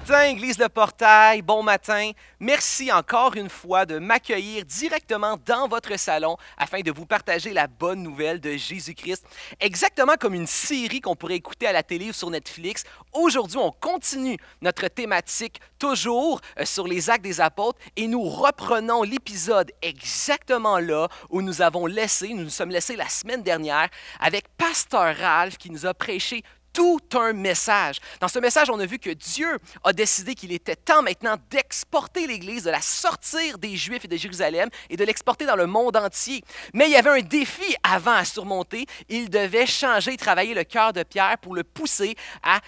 matin, Église Le Portail, bon matin. Merci encore une fois de m'accueillir directement dans votre salon afin de vous partager la bonne nouvelle de Jésus-Christ. Exactement comme une série qu'on pourrait écouter à la télé ou sur Netflix, aujourd'hui on continue notre thématique toujours euh, sur les actes des apôtres et nous reprenons l'épisode exactement là où nous avons laissé, nous nous sommes laissés la semaine dernière avec Pasteur Ralph qui nous a prêché tout un message. Dans ce message, on a vu que Dieu a décidé qu'il était temps maintenant d'exporter l'Église, de la sortir des Juifs et de Jérusalem et de l'exporter dans le monde entier. Mais il y avait un défi avant à surmonter. Il devait changer, et travailler le cœur de Pierre pour le pousser à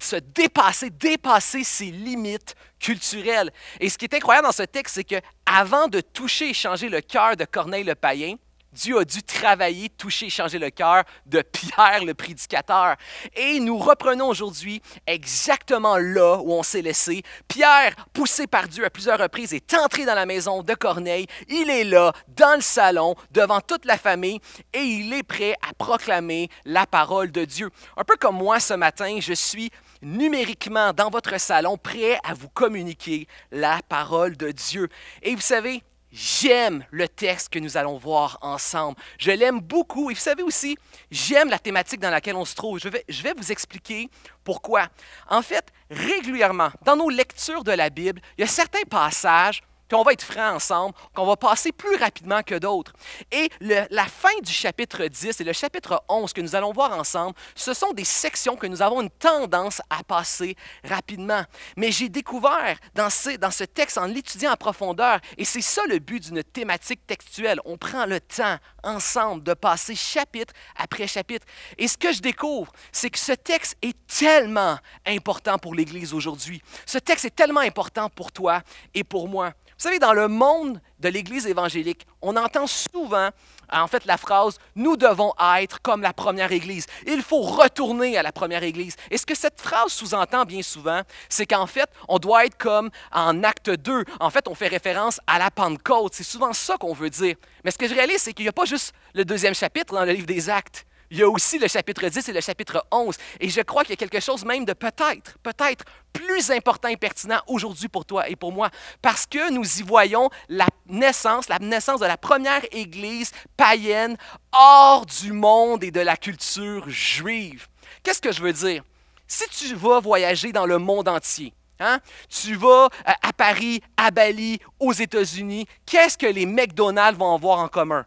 se dépasser, dépasser ses limites culturelles. Et ce qui est incroyable dans ce texte, c'est que avant de toucher et changer le cœur de Corneille le païen, Dieu a dû travailler, toucher, changer le cœur de Pierre le prédicateur. Et nous reprenons aujourd'hui exactement là où on s'est laissé. Pierre, poussé par Dieu à plusieurs reprises, est entré dans la maison de Corneille. Il est là, dans le salon, devant toute la famille, et il est prêt à proclamer la parole de Dieu. Un peu comme moi ce matin, je suis numériquement dans votre salon, prêt à vous communiquer la parole de Dieu. Et vous savez, J'aime le texte que nous allons voir ensemble. Je l'aime beaucoup. Et vous savez aussi, j'aime la thématique dans laquelle on se trouve. Je vais, je vais vous expliquer pourquoi. En fait, régulièrement, dans nos lectures de la Bible, il y a certains passages qu'on va être francs ensemble, qu'on va passer plus rapidement que d'autres. Et la fin du chapitre 10 et le chapitre 11 que nous allons voir ensemble, ce sont des sections que nous avons une tendance à passer rapidement. Mais j'ai découvert dans, dans ce texte, en l'étudiant en profondeur, et c'est ça le but d'une thématique textuelle, on prend le temps ensemble de passer chapitre après chapitre. Et ce que je découvre, c'est que ce texte est tellement important pour l'Église aujourd'hui. Ce texte est tellement important pour toi et pour moi. Vous savez, dans le monde de l'Église évangélique, on entend souvent, euh, en fait, la phrase Nous devons être comme la première Église. Il faut retourner à la première Église. Et ce que cette phrase sous-entend bien souvent, c'est qu'en fait, on doit être comme en acte 2. En fait, on fait référence à la Pentecôte. C'est souvent ça qu'on veut dire. Mais ce que je réalise, c'est qu'il n'y a pas juste le deuxième chapitre dans le livre des Actes. Il y a aussi le chapitre 10 et le chapitre 11. Et je crois qu'il y a quelque chose même de peut-être, peut-être plus important et pertinent aujourd'hui pour toi et pour moi, parce que nous y voyons la naissance, la naissance de la première Église païenne hors du monde et de la culture juive. Qu'est-ce que je veux dire? Si tu vas voyager dans le monde entier, Hein? Tu vas euh, à Paris, à Bali, aux États-Unis, qu'est-ce que les McDonald's vont avoir en commun?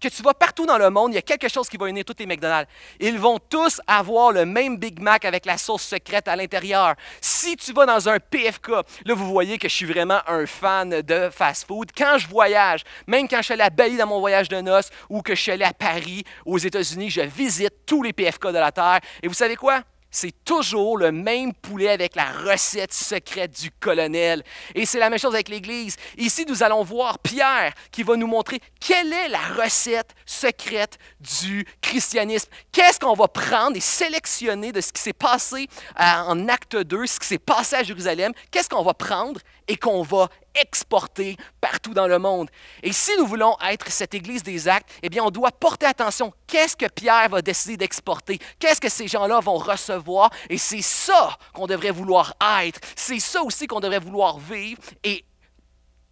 que tu vas partout dans le monde, il y a quelque chose qui va unir tous les McDonald's. Ils vont tous avoir le même Big Mac avec la sauce secrète à l'intérieur. Si tu vas dans un PFK, là, vous voyez que je suis vraiment un fan de fast-food. Quand je voyage, même quand je suis allé à Bali dans mon voyage de noces ou que je suis allé à Paris, aux États-Unis, je visite tous les PFK de la Terre. Et vous savez quoi? C'est toujours le même poulet avec la recette secrète du colonel. Et c'est la même chose avec l'Église. Ici, nous allons voir Pierre qui va nous montrer quelle est la recette secrète du christianisme. Qu'est-ce qu'on va prendre et sélectionner de ce qui s'est passé euh, en acte 2, ce qui s'est passé à Jérusalem? Qu'est-ce qu'on va prendre et qu'on va exporter partout dans le monde. Et si nous voulons être cette Église des actes, eh bien, on doit porter attention. Qu'est-ce que Pierre va décider d'exporter? Qu'est-ce que ces gens-là vont recevoir? Et c'est ça qu'on devrait vouloir être. C'est ça aussi qu'on devrait vouloir vivre et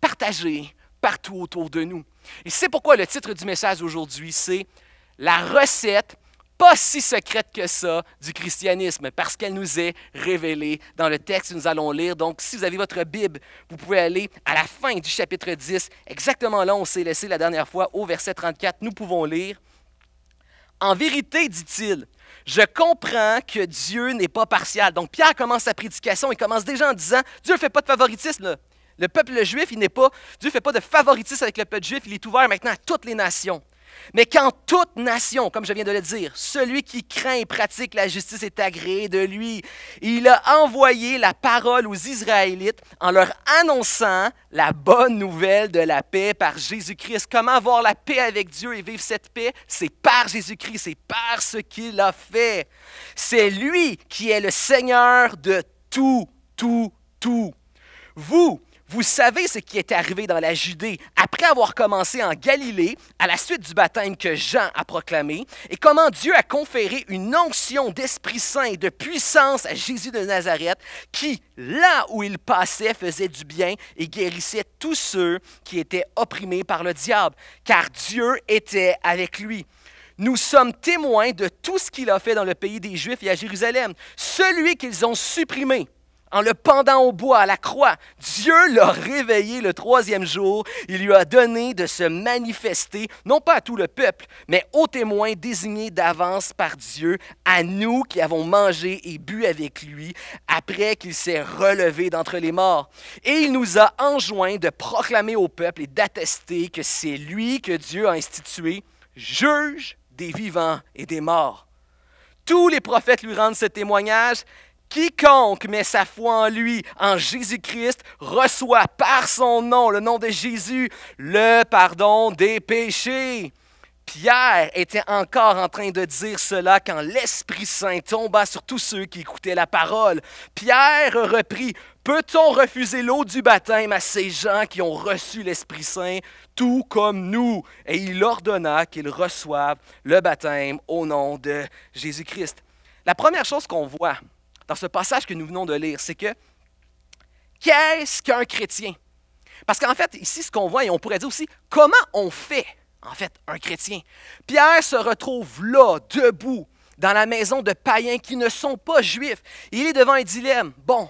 partager partout autour de nous. Et c'est pourquoi le titre du message aujourd'hui, c'est La recette pas si secrète que ça du christianisme, parce qu'elle nous est révélée dans le texte que nous allons lire. Donc, si vous avez votre Bible, vous pouvez aller à la fin du chapitre 10, exactement là où on s'est laissé la dernière fois, au verset 34, nous pouvons lire. En vérité, dit-il, je comprends que Dieu n'est pas partial. Donc, Pierre commence sa prédication, il commence déjà en disant, Dieu ne fait pas de favoritisme. Le peuple juif, il n'est pas, Dieu ne fait pas de favoritisme avec le peuple juif, il est ouvert maintenant à toutes les nations. Mais quand toute nation, comme je viens de le dire, celui qui craint et pratique la justice est agréé de lui, il a envoyé la parole aux Israélites en leur annonçant la bonne nouvelle de la paix par Jésus-Christ. Comment avoir la paix avec Dieu et vivre cette paix? C'est par Jésus-Christ, c'est par ce qu'il a fait. C'est lui qui est le Seigneur de tout, tout, tout. Vous, vous savez ce qui est arrivé dans la Judée après avoir commencé en Galilée, à la suite du baptême que Jean a proclamé, et comment Dieu a conféré une onction d'Esprit Saint et de puissance à Jésus de Nazareth, qui, là où il passait, faisait du bien et guérissait tous ceux qui étaient opprimés par le diable, car Dieu était avec lui. Nous sommes témoins de tout ce qu'il a fait dans le pays des Juifs et à Jérusalem, celui qu'ils ont supprimé en le pendant au bois, à la croix. Dieu l'a réveillé le troisième jour. Il lui a donné de se manifester, non pas à tout le peuple, mais aux témoins désignés d'avance par Dieu, à nous qui avons mangé et bu avec lui, après qu'il s'est relevé d'entre les morts. Et il nous a enjoint de proclamer au peuple et d'attester que c'est lui que Dieu a institué, juge des vivants et des morts. Tous les prophètes lui rendent ce témoignage. Quiconque met sa foi en lui, en Jésus-Christ, reçoit par son nom, le nom de Jésus, le pardon des péchés. Pierre était encore en train de dire cela quand l'Esprit Saint tomba sur tous ceux qui écoutaient la parole. Pierre reprit, Peut-on refuser l'eau du baptême à ces gens qui ont reçu l'Esprit Saint, tout comme nous Et il ordonna qu'ils reçoivent le baptême au nom de Jésus-Christ. La première chose qu'on voit dans ce passage que nous venons de lire, c'est que qu'est-ce qu'un chrétien? Parce qu'en fait, ici, ce qu'on voit, et on pourrait dire aussi, comment on fait, en fait, un chrétien? Pierre se retrouve là, debout, dans la maison de païens qui ne sont pas juifs. Il est devant un dilemme. Bon,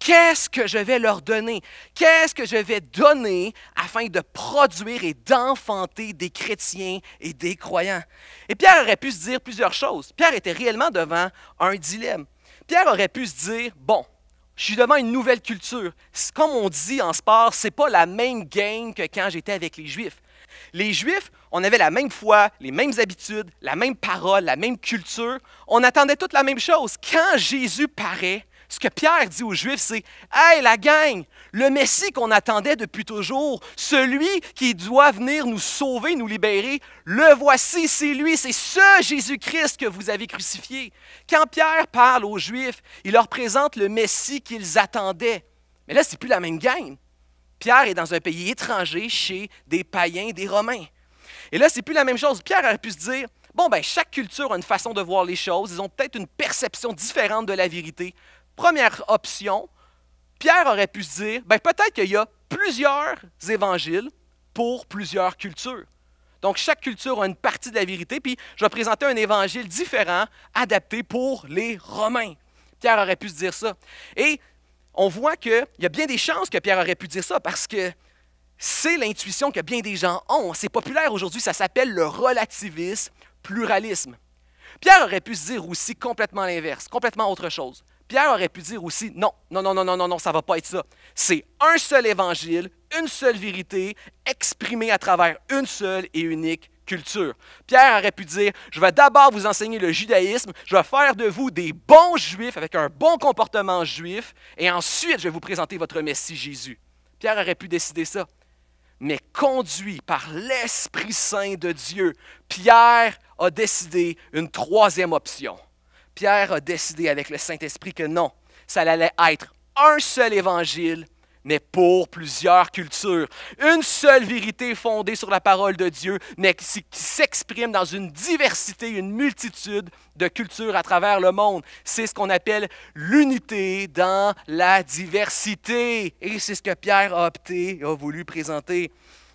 qu'est-ce que je vais leur donner? Qu'est-ce que je vais donner afin de produire et d'enfanter des chrétiens et des croyants? Et Pierre aurait pu se dire plusieurs choses. Pierre était réellement devant un dilemme. Pierre aurait pu se dire, bon, je suis devant une nouvelle culture. Comme on dit en sport, c'est pas la même game que quand j'étais avec les Juifs. Les Juifs, on avait la même foi, les mêmes habitudes, la même parole, la même culture. On attendait toute la même chose. Quand Jésus paraît, ce que Pierre dit aux Juifs, c'est Hey, la gang, le Messie qu'on attendait depuis toujours, celui qui doit venir nous sauver, nous libérer, le voici, c'est lui, c'est ce Jésus-Christ que vous avez crucifié. Quand Pierre parle aux Juifs, il leur présente le Messie qu'ils attendaient. Mais là, n'est plus la même gang. Pierre est dans un pays étranger chez des païens, des Romains. Et là, c'est plus la même chose. Pierre aurait pu se dire Bon, ben, chaque culture a une façon de voir les choses. Ils ont peut-être une perception différente de la vérité. Première option, Pierre aurait pu se dire, ben, peut-être qu'il y a plusieurs évangiles pour plusieurs cultures. Donc, chaque culture a une partie de la vérité, puis je vais présenter un évangile différent, adapté pour les Romains. Pierre aurait pu se dire ça. Et on voit qu'il y a bien des chances que Pierre aurait pu dire ça, parce que c'est l'intuition que bien des gens ont. C'est populaire aujourd'hui, ça s'appelle le relativisme, pluralisme. Pierre aurait pu se dire aussi complètement l'inverse, complètement autre chose. Pierre aurait pu dire aussi, non, non, non, non, non, non, ça ne va pas être ça. C'est un seul évangile, une seule vérité, exprimée à travers une seule et unique culture. Pierre aurait pu dire, je vais d'abord vous enseigner le judaïsme, je vais faire de vous des bons juifs avec un bon comportement juif, et ensuite je vais vous présenter votre Messie Jésus. Pierre aurait pu décider ça. Mais conduit par l'Esprit Saint de Dieu, Pierre a décidé une troisième option. Pierre a décidé avec le Saint-Esprit que non, ça allait être un seul évangile, mais pour plusieurs cultures. Une seule vérité fondée sur la parole de Dieu, mais qui s'exprime dans une diversité, une multitude de cultures à travers le monde. C'est ce qu'on appelle l'unité dans la diversité. Et c'est ce que Pierre a opté et a voulu présenter.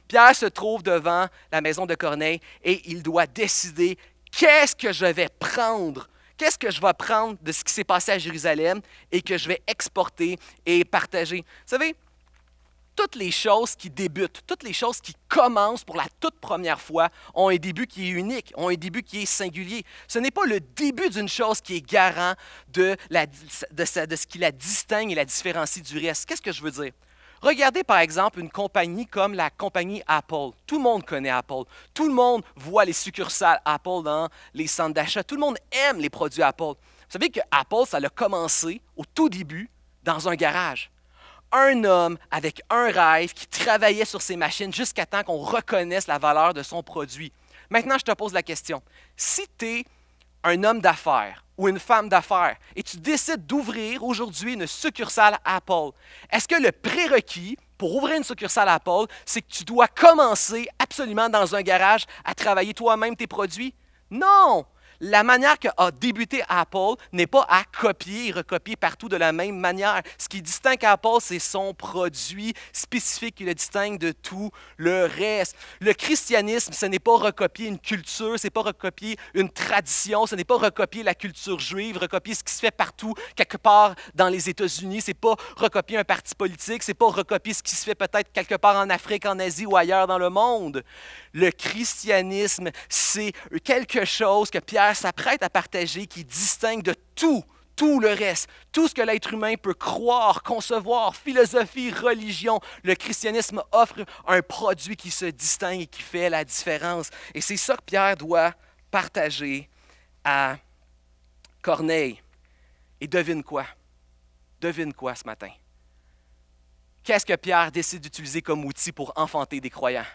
Pierre se trouve devant la maison de Corneille et il doit décider qu'est-ce que je vais prendre qu'est-ce que je vais prendre de ce qui s'est passé à Jérusalem et que je vais exporter et partager. Vous savez, toutes les choses qui débutent, toutes les choses qui commencent pour la toute première fois ont un début qui est unique, ont un début qui est singulier. Ce n'est pas le début d'une chose qui est garant de, la, de ce qui la distingue et la différencie du reste. Qu'est-ce que je veux dire? Regardez par exemple une compagnie comme la compagnie Apple. Tout le monde connaît Apple. Tout le monde voit les succursales Apple dans les centres d'achat. Tout le monde aime les produits Apple. Vous savez que Apple, ça a commencé au tout début dans un garage. Un homme avec un rêve qui travaillait sur ses machines jusqu'à temps qu'on reconnaisse la valeur de son produit. Maintenant, je te pose la question. Si tu es un homme d'affaires, ou une femme d'affaires et tu décides d'ouvrir aujourd'hui une succursale Apple, est-ce que le prérequis pour ouvrir une succursale Apple, c'est que tu dois commencer absolument dans un garage à travailler toi-même tes produits? Non! La manière que a débuté Apple n'est pas à copier et recopier partout de la même manière. Ce qui distingue Apple, c'est son produit spécifique qui le distingue de tout le reste. Le christianisme, ce n'est pas recopier une culture, ce n'est pas recopier une tradition, ce n'est pas recopier la culture juive, recopier ce qui se fait partout, quelque part dans les États-Unis, ce n'est pas recopier un parti politique, ce n'est pas recopier ce qui se fait peut-être quelque part en Afrique, en Asie ou ailleurs dans le monde. Le christianisme, c'est quelque chose que Pierre s'apprête à partager qui distingue de tout, tout le reste, tout ce que l'être humain peut croire, concevoir, philosophie, religion. Le christianisme offre un produit qui se distingue et qui fait la différence. Et c'est ça que Pierre doit partager à Corneille. Et devine quoi? Devine quoi ce matin? Qu'est-ce que Pierre décide d'utiliser comme outil pour enfanter des croyants?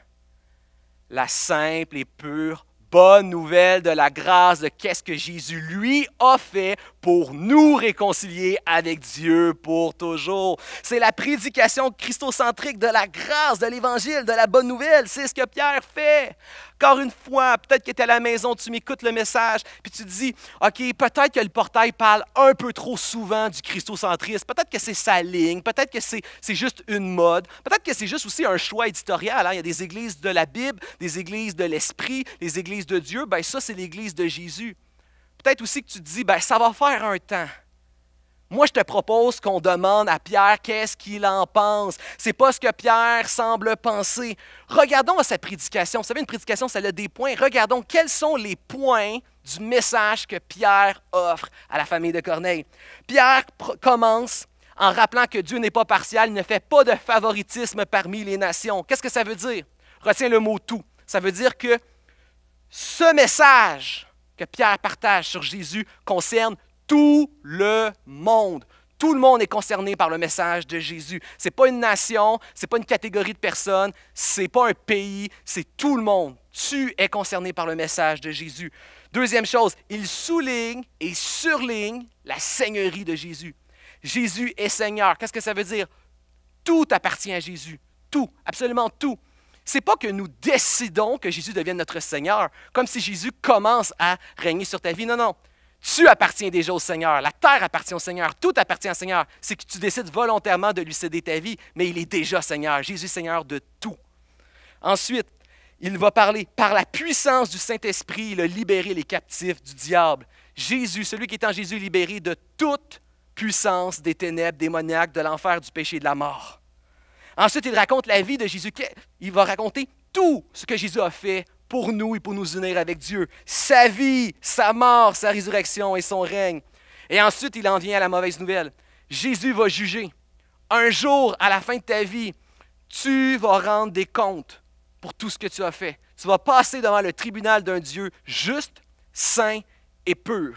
La simple et pure bonne nouvelle de la grâce de qu'est-ce que Jésus lui a fait pour nous réconcilier avec Dieu pour toujours. C'est la prédication christocentrique de la grâce, de l'évangile, de la bonne nouvelle. C'est ce que Pierre fait. Encore une fois, peut-être que tu es à la maison, tu m'écoutes le message, puis tu te dis, OK, peut-être que le portail parle un peu trop souvent du christocentrisme, peut-être que c'est sa ligne, peut-être que c'est juste une mode, peut-être que c'est juste aussi un choix éditorial. Hein. Il y a des églises de la Bible, des églises de l'Esprit, des églises de Dieu. Ben ça, c'est l'église de Jésus. Peut-être aussi que tu te dis, ben, ça va faire un temps. Moi, je te propose qu'on demande à Pierre qu'est-ce qu'il en pense. C'est pas ce que Pierre semble penser. Regardons à sa prédication. Vous savez, une prédication, ça a des points. Regardons quels sont les points du message que Pierre offre à la famille de Corneille. Pierre commence en rappelant que Dieu n'est pas partial, ne fait pas de favoritisme parmi les nations. Qu'est-ce que ça veut dire? Retiens le mot tout. Ça veut dire que ce message que Pierre partage sur Jésus concerne tout le monde. Tout le monde est concerné par le message de Jésus. Ce n'est pas une nation, ce n'est pas une catégorie de personnes, ce n'est pas un pays, c'est tout le monde. Tu es concerné par le message de Jésus. Deuxième chose, il souligne et surligne la seigneurie de Jésus. Jésus est Seigneur. Qu'est-ce que ça veut dire? Tout appartient à Jésus. Tout, absolument tout c'est pas que nous décidons que Jésus devienne notre Seigneur, comme si Jésus commence à régner sur ta vie. Non, non. Tu appartiens déjà au Seigneur, la terre appartient au Seigneur, tout appartient au Seigneur. C'est que tu décides volontairement de lui céder ta vie, mais il est déjà Seigneur, Jésus Seigneur de tout. Ensuite, il va parler par la puissance du Saint-Esprit, il a libéré les captifs du diable. Jésus, celui qui est en Jésus, libéré de toute puissance des ténèbres démoniaques, de l'enfer, du péché et de la mort. Ensuite, il raconte la vie de Jésus. Il va raconter tout ce que Jésus a fait pour nous et pour nous unir avec Dieu. Sa vie, sa mort, sa résurrection et son règne. Et ensuite, il en vient à la mauvaise nouvelle. Jésus va juger. Un jour, à la fin de ta vie, tu vas rendre des comptes pour tout ce que tu as fait. Tu vas passer devant le tribunal d'un Dieu juste, saint et pur.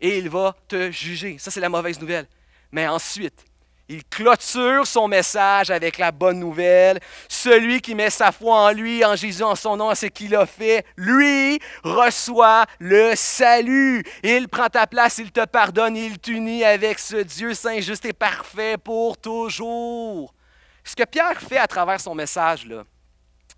Et il va te juger. Ça, c'est la mauvaise nouvelle. Mais ensuite, il clôture son message avec la bonne nouvelle. Celui qui met sa foi en lui, en Jésus, en son nom, ce qu'il a fait, lui reçoit le salut. Il prend ta place, il te pardonne, il t'unit avec ce Dieu saint, juste et parfait pour toujours. Ce que Pierre fait à travers son message, là,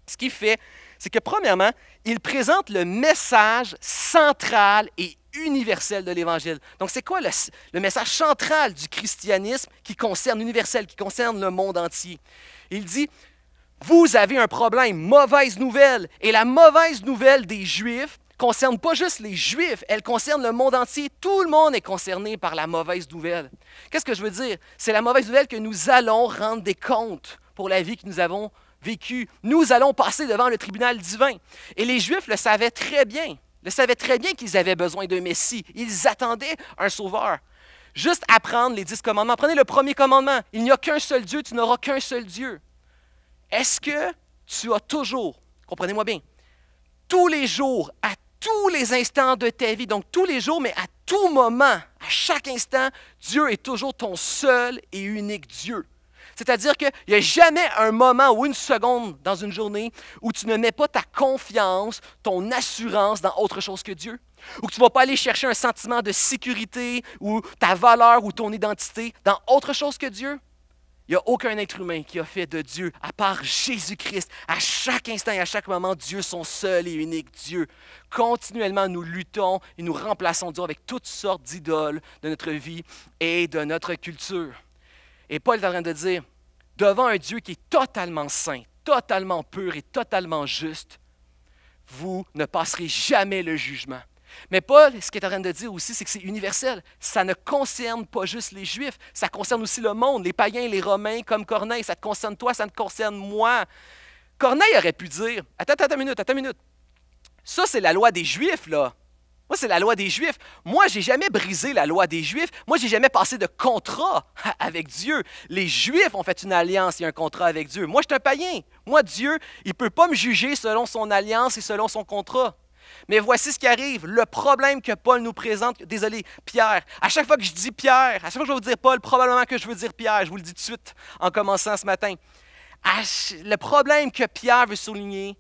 ce qu'il fait, c'est que premièrement, il présente le message central et universel de l'Évangile. Donc, c'est quoi le, message central du christianisme qui concerne l'universel, qui concerne le monde entier? Il dit, vous avez un problème, mauvaise nouvelle. Et la mauvaise nouvelle des Juifs concerne pas juste les Juifs, elle concerne le monde entier. Tout le monde est concerné par la mauvaise nouvelle. Qu'est-ce que je veux dire? C'est la mauvaise nouvelle que nous allons rendre des comptes pour la vie que nous avons vécu, nous allons passer devant le tribunal divin. Et les Juifs le savaient très bien, le savaient très bien qu'ils avaient besoin d'un Messie. Ils attendaient un sauveur. Juste apprendre les dix commandements. Prenez le premier commandement. Il n'y a qu'un seul Dieu, tu n'auras qu'un seul Dieu. Est-ce que tu as toujours, comprenez-moi bien, tous les jours, à tous les instants de ta vie, donc tous les jours, mais à tout moment, à chaque instant, Dieu est toujours ton seul et unique Dieu. C'est-à-dire qu'il n'y a jamais un moment ou une seconde dans une journée où tu ne mets pas ta confiance, ton assurance dans autre chose que Dieu, où tu ne vas pas aller chercher un sentiment de sécurité ou ta valeur ou ton identité dans autre chose que Dieu. Il n'y a aucun être humain qui a fait de Dieu, à part Jésus-Christ, à chaque instant et à chaque moment, Dieu son seul et unique Dieu. Continuellement, nous luttons et nous remplaçons Dieu avec toutes sortes d'idoles de notre vie et de notre culture. Et Paul est en train de dire, devant un Dieu qui est totalement saint, totalement pur et totalement juste, vous ne passerez jamais le jugement. Mais Paul, ce qu'il est en train de dire aussi, c'est que c'est universel. Ça ne concerne pas juste les Juifs, ça concerne aussi le monde, les païens, les Romains, comme Corneille. Ça te concerne toi, ça te concerne moi. Corneille aurait pu dire Attends, attends, une minute, attends une minute. Ça, c'est la loi des Juifs, là. Moi, c'est la loi des Juifs. Moi, j'ai jamais brisé la loi des Juifs. Moi, j'ai jamais passé de contrat avec Dieu. Les Juifs ont fait une alliance et un contrat avec Dieu. Moi, je suis un païen. Moi, Dieu, il peut pas me juger selon son alliance et selon son contrat. Mais voici ce qui arrive, le problème que Paul nous présente. Désolé, Pierre. À chaque fois que je dis Pierre, à chaque fois que je vais vous dire Paul, probablement que je veux dire Pierre. Je vous le dis tout de suite en commençant ce matin. Le problème que Pierre veut souligner,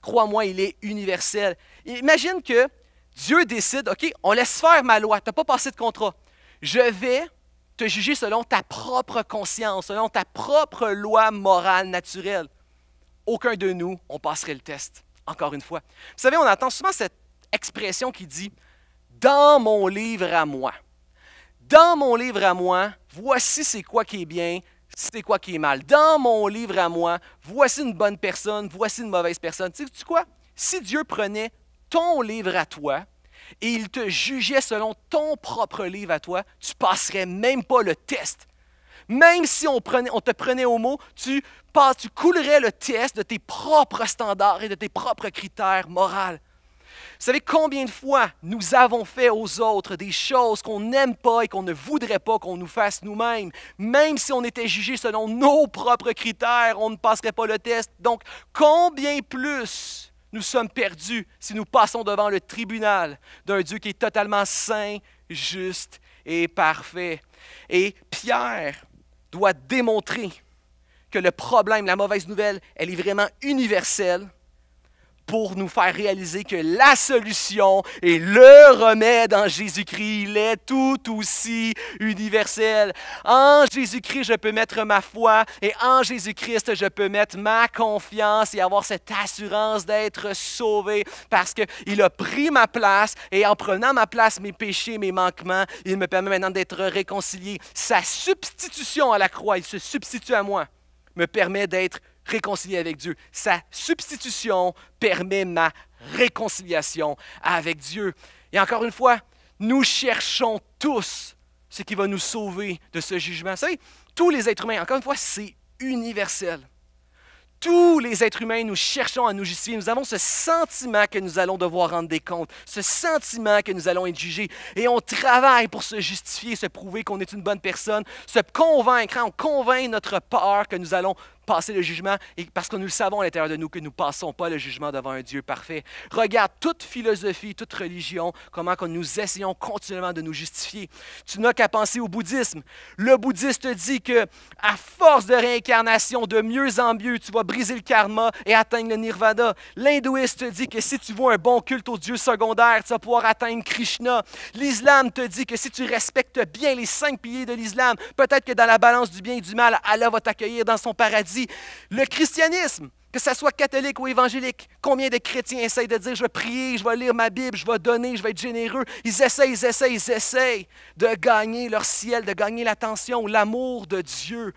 crois-moi, il est universel. Imagine que Dieu décide, OK, on laisse faire ma loi, tu n'as pas passé de contrat. Je vais te juger selon ta propre conscience, selon ta propre loi morale naturelle. Aucun de nous, on passerait le test, encore une fois. Vous savez, on entend souvent cette expression qui dit, dans mon livre à moi. Dans mon livre à moi, voici c'est quoi qui est bien, c'est quoi qui est mal. Dans mon livre à moi, voici une bonne personne, voici une mauvaise personne. Tu sais quoi? Si Dieu prenait ton livre à toi et il te jugeait selon ton propre livre à toi, tu passerais même pas le test. Même si on, te prenait au mot, tu, tu coulerais le test de tes propres standards et de tes propres critères moraux. Vous savez combien de fois nous avons fait aux autres des choses qu'on n'aime pas et qu'on ne voudrait pas qu'on nous fasse nous-mêmes, même si on était jugé selon nos propres critères, on ne passerait pas le test. Donc, combien plus nous sommes perdus si nous passons devant le tribunal d'un Dieu qui est totalement saint, juste et parfait. Et Pierre doit démontrer que le problème, la mauvaise nouvelle, elle est vraiment universelle pour nous faire réaliser que la solution et le remède en Jésus-Christ, il est tout aussi universel. En Jésus-Christ, je peux mettre ma foi et en Jésus-Christ, je peux mettre ma confiance et avoir cette assurance d'être sauvé parce qu'il a pris ma place et en prenant ma place, mes péchés, mes manquements, il me permet maintenant d'être réconcilié. Sa substitution à la croix, il se substitue à moi, me permet d'être réconcilier avec Dieu. Sa substitution permet ma réconciliation avec Dieu. Et encore une fois, nous cherchons tous ce qui va nous sauver de ce jugement. Vous savez, tous les êtres humains, encore une fois, c'est universel. Tous les êtres humains, nous cherchons à nous justifier. Nous avons ce sentiment que nous allons devoir rendre des comptes, ce sentiment que nous allons être jugés. Et on travaille pour se justifier, se prouver qu'on est une bonne personne, se convaincre, on convainc notre part que nous allons passer le jugement, parce que nous le savons à l'intérieur de nous que nous ne passons pas le jugement devant un Dieu parfait. Regarde toute philosophie, toute religion, comment nous essayons continuellement de nous justifier. Tu n'as qu'à penser au bouddhisme. Le bouddhiste dit que à force de réincarnation, de mieux en mieux, tu vas briser le karma et atteindre le nirvana. L'hindouiste dit que si tu vois un bon culte au Dieu secondaire, tu vas pouvoir atteindre Krishna. L'islam te dit que si tu respectes bien les cinq piliers de l'islam, peut-être que dans la balance du bien et du mal, Allah va t'accueillir dans son paradis. Le christianisme, que ça soit catholique ou évangélique, combien de chrétiens essayent de dire je vais prier, je vais lire ma Bible, je vais donner, je vais être généreux. Ils essayent, ils essayent, ils essayent de gagner leur ciel, de gagner l'attention, l'amour de Dieu.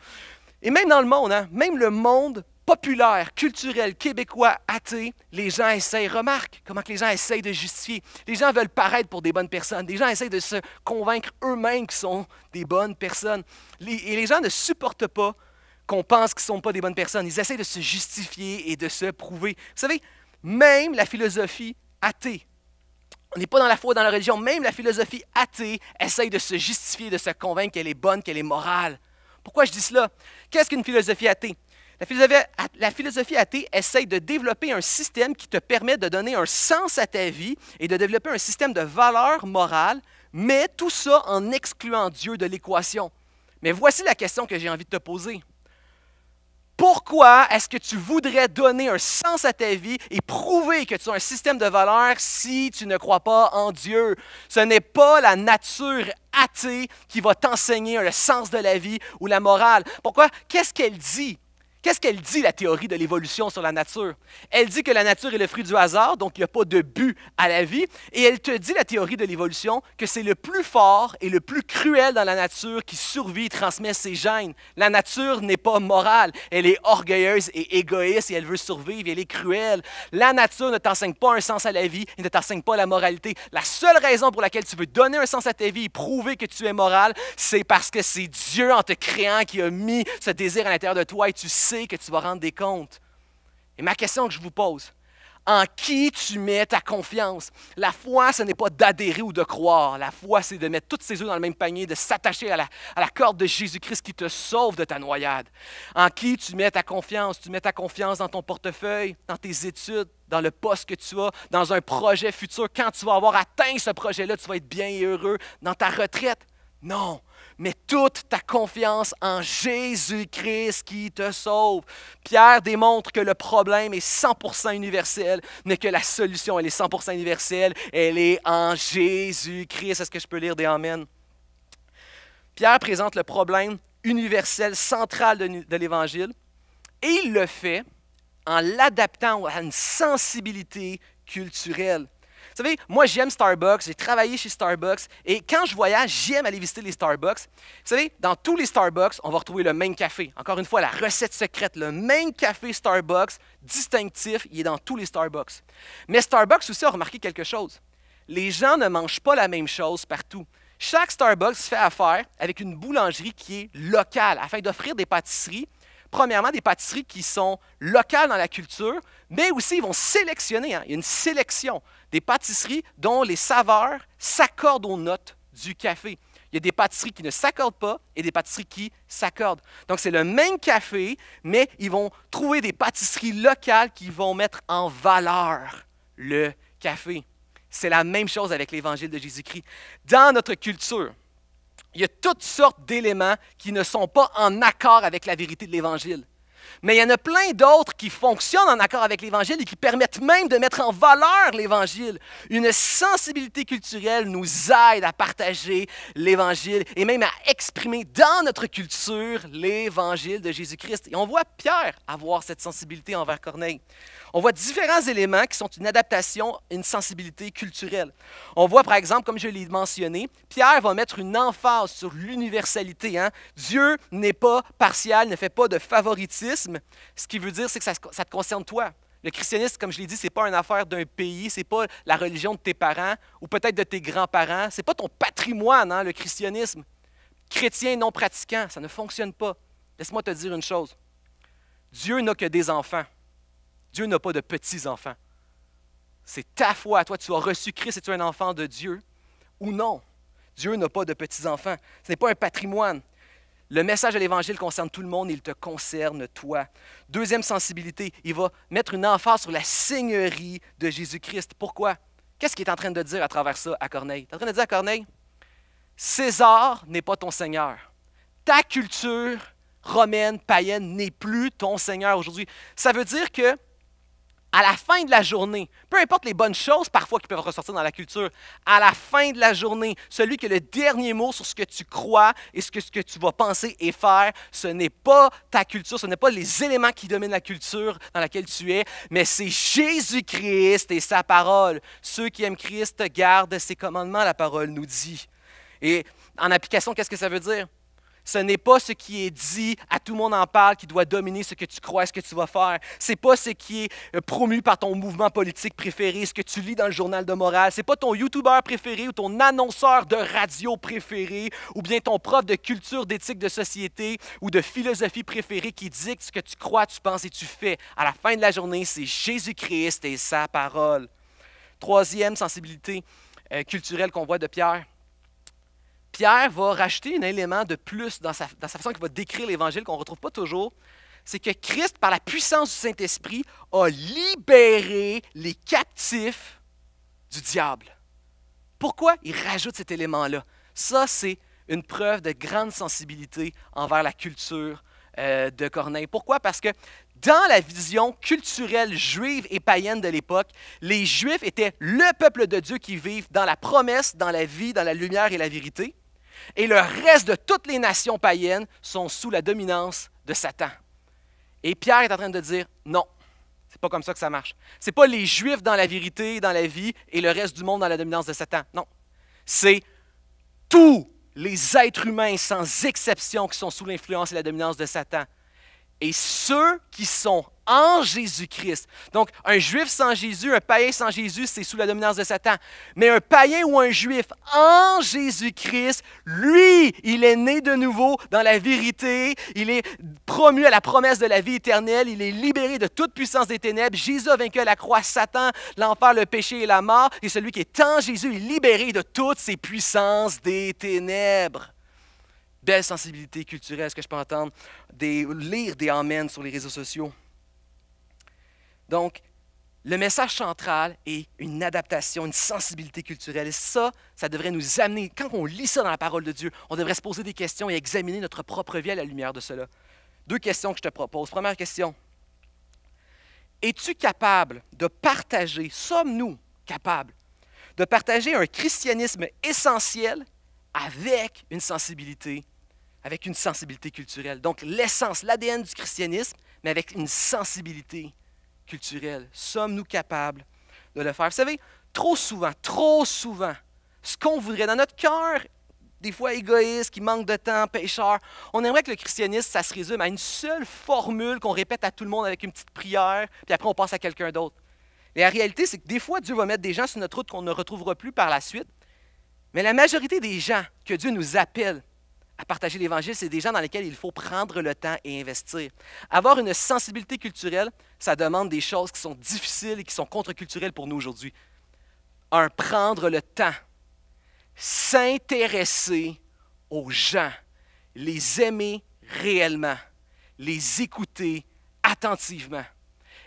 Et même dans le monde, hein, même le monde populaire, culturel, québécois, athée, les gens essayent, remarque comment les gens essayent de justifier. Les gens veulent paraître pour des bonnes personnes. Les gens essayent de se convaincre eux-mêmes qu'ils sont des bonnes personnes. et les gens ne supportent pas qu'on pense qu'ils ne sont pas des bonnes personnes. Ils essaient de se justifier et de se prouver. Vous savez, même la philosophie athée, on n'est pas dans la foi, dans la religion, même la philosophie athée essaye de se justifier, de se convaincre qu'elle est bonne, qu'elle est morale. Pourquoi je dis cela? Qu'est-ce qu'une philosophie athée? La philosophie, athée essaye de développer un système qui te permet de donner un sens à ta vie et de développer un système de valeurs morales, mais tout ça en excluant Dieu de l'équation. Mais voici la question que j'ai envie de te poser. Pourquoi est-ce que tu voudrais donner un sens à ta vie et prouver que tu as un système de valeur si tu ne crois pas en Dieu? Ce n'est pas la nature athée qui va t'enseigner le sens de la vie ou la morale. Pourquoi? Qu'est-ce qu'elle dit? Qu'est-ce qu'elle dit, la théorie de l'évolution sur la nature? Elle dit que la nature est le fruit du hasard, donc il n'y a pas de but à la vie. Et elle te dit, la théorie de l'évolution, que c'est le plus fort et le plus cruel dans la nature qui survit transmet ses gènes. La nature n'est pas morale. Elle est orgueilleuse et égoïste et elle veut survivre elle est cruelle. La nature ne t'enseigne pas un sens à la vie et ne t'enseigne pas la moralité. La seule raison pour laquelle tu veux donner un sens à ta vie et prouver que tu es moral, c'est parce que c'est Dieu en te créant qui a mis ce désir à l'intérieur de toi et tu que tu vas rendre des comptes. Et ma question que je vous pose, en qui tu mets ta confiance. La foi, ce n'est pas d'adhérer ou de croire. La foi, c'est de mettre toutes ses œufs dans le même panier, de s'attacher à la, à la, corde de Jésus-Christ qui te sauve de ta noyade. En qui tu mets ta confiance? Tu mets ta confiance dans ton portefeuille, dans tes études, dans le poste que tu as, dans un projet futur. Quand tu vas avoir atteint ce projet-là, tu vas être bien et heureux dans ta retraite. Non, mais toute ta confiance en Jésus-Christ qui te sauve. Pierre démontre que le problème est 100% universel, mais que la solution, elle est 100% universelle, elle est en Jésus-Christ. Est-ce que je peux lire des Amen? Pierre présente le problème universel central de l'Évangile et il le fait en l'adaptant à une sensibilité culturelle. Vous savez, moi j'aime Starbucks, j'ai travaillé chez Starbucks, et quand je voyage, j'aime aller visiter les Starbucks. Vous savez, dans tous les Starbucks, on va retrouver le même café. Encore une fois, la recette secrète, le même café Starbucks, distinctif, il est dans tous les Starbucks. Mais Starbucks aussi a remarqué quelque chose. Les gens ne mangent pas la même chose partout. Chaque Starbucks fait affaire avec une boulangerie qui est locale, afin d'offrir des pâtisseries premièrement, des pâtisseries qui sont locales dans la culture, mais aussi ils vont sélectionner. Hein, il y a une sélection des pâtisseries dont les saveurs s'accordent aux notes du café. Il y a des pâtisseries qui ne s'accordent pas et des pâtisseries qui s'accordent. Donc, c'est le même café, mais ils vont trouver des pâtisseries locales qui vont mettre en valeur le café. C'est la même chose avec l'Évangile de Jésus-Christ. Dans notre culture, il y a toutes sortes d'éléments qui ne sont pas en accord avec la vérité de l'Évangile. Mais il y en a plein d'autres qui fonctionnent en accord avec l'Évangile et qui permettent même de mettre en valeur l'Évangile. Une sensibilité culturelle nous aide à partager l'Évangile et même à exprimer dans notre culture l'Évangile de Jésus-Christ. Et on voit Pierre avoir cette sensibilité envers Corneille. On voit différents éléments qui sont une adaptation, une sensibilité culturelle. On voit par exemple, comme je l'ai mentionné, Pierre va mettre une emphase sur l'universalité. Hein. Dieu n'est pas partial, ne fait pas de favoritisme ce qui veut dire, c'est que ça, te concerne toi. Le christianisme, comme je l'ai dit, ce n'est pas une affaire d'un pays, ce n'est pas la religion de tes parents ou peut-être de tes grands-parents. Ce n'est pas ton patrimoine, hein, le christianisme. Chrétien non pratiquant, ça ne fonctionne pas. Laisse-moi te dire une chose. Dieu n'a que des enfants. Dieu n'a pas de petits-enfants. C'est ta foi à toi. Tu as reçu Christ et tu es un enfant de Dieu ou non. Dieu n'a pas de petits-enfants. Ce n'est pas un patrimoine. Le message de l'Évangile concerne tout le monde, il te concerne toi. Deuxième sensibilité, il va mettre une emphase sur la seigneurie de Jésus-Christ. Pourquoi? Qu'est-ce qu'il est en train de dire à travers ça à Corneille? Il est en train de dire à Corneille, César n'est pas ton Seigneur. Ta culture romaine, païenne, n'est plus ton Seigneur aujourd'hui. Ça veut dire que à la fin de la journée, peu importe les bonnes choses parfois qui peuvent ressortir dans la culture, à la fin de la journée, celui qui a le dernier mot sur ce que tu crois et ce que, ce que tu vas penser et faire, ce n'est pas ta culture, ce n'est pas les éléments qui dominent la culture dans laquelle tu es, mais c'est Jésus-Christ et sa parole. Ceux qui aiment Christ gardent ses commandements, la parole nous dit. Et en application, qu'est-ce que ça veut dire? Ce n'est pas ce qui est dit, à tout le monde en parle, qui doit dominer ce que tu crois, ce que tu vas faire. Ce n'est pas ce qui est euh, promu par ton mouvement politique préféré, ce que tu lis dans le journal de morale. Ce n'est pas ton YouTuber préféré ou ton annonceur de radio préféré ou bien ton prof de culture, d'éthique de société ou de philosophie préférée qui dicte ce que tu crois, tu penses et tu fais. À la fin de la journée, c'est Jésus-Christ et sa parole. Troisième sensibilité euh, culturelle qu'on voit de Pierre, Pierre va rajouter un élément de plus dans sa, façon qu'il va décrire l'Évangile qu'on ne retrouve pas toujours. C'est que Christ, par la puissance du Saint-Esprit, a libéré les captifs du diable. Pourquoi il rajoute cet élément-là? Ça, c'est une preuve de grande sensibilité envers la culture euh, de Corneille. Pourquoi? Parce que dans la vision culturelle juive et païenne de l'époque, les Juifs étaient le peuple de Dieu qui vivent dans la promesse, dans la vie, dans la lumière et la vérité et le reste de toutes les nations païennes sont sous la dominance de Satan. Et Pierre est en train de dire non. C'est pas comme ça que ça marche. C'est pas les Juifs dans la vérité, dans la vie, et le reste du monde dans la dominance de Satan. Non. C'est tous les êtres humains, sans exception, qui sont sous l'influence et la dominance de Satan et ceux qui sont en Jésus-Christ. Donc, un juif sans Jésus, un païen sans Jésus, c'est sous la dominance de Satan. Mais un païen ou un juif en Jésus-Christ, lui, il est né de nouveau dans la vérité, il est promu à la promesse de la vie éternelle, il est libéré de toute puissance des ténèbres. Jésus a vaincu à la croix Satan, l'enfer, le péché et la mort, et celui qui est en Jésus est libéré de toutes ces puissances des ténèbres belle sensibilité culturelle, ce que je peux entendre, des, lire des emmènes sur les réseaux sociaux. Donc, le message central est une adaptation, une sensibilité culturelle. Et ça, ça devrait nous amener, quand on lit ça dans la parole de Dieu, on devrait se poser des questions et examiner notre propre vie à la lumière de cela. Deux questions que je te propose. Première question. Es-tu capable de partager, sommes-nous capables de partager un christianisme essentiel avec une sensibilité avec une sensibilité culturelle. Donc l'essence, l'ADN du christianisme, mais avec une sensibilité culturelle. Sommes-nous capables de le faire? Vous savez, trop souvent, trop souvent, ce qu'on voudrait dans notre cœur, des fois égoïste, qui manque de temps, pécheur, on aimerait que le christianisme, ça se résume à une seule formule qu'on répète à tout le monde avec une petite prière, puis après on passe à quelqu'un d'autre. Et la réalité, c'est que des fois, Dieu va mettre des gens sur notre route qu'on ne retrouvera plus par la suite. Mais la majorité des gens que Dieu nous appelle à partager l'Évangile, c'est des gens dans lesquels il faut prendre le temps et investir. Avoir une sensibilité culturelle, ça demande des choses qui sont difficiles et qui sont contre-culturelles pour nous aujourd'hui. Un, prendre le temps, s'intéresser aux gens, les aimer réellement, les écouter attentivement.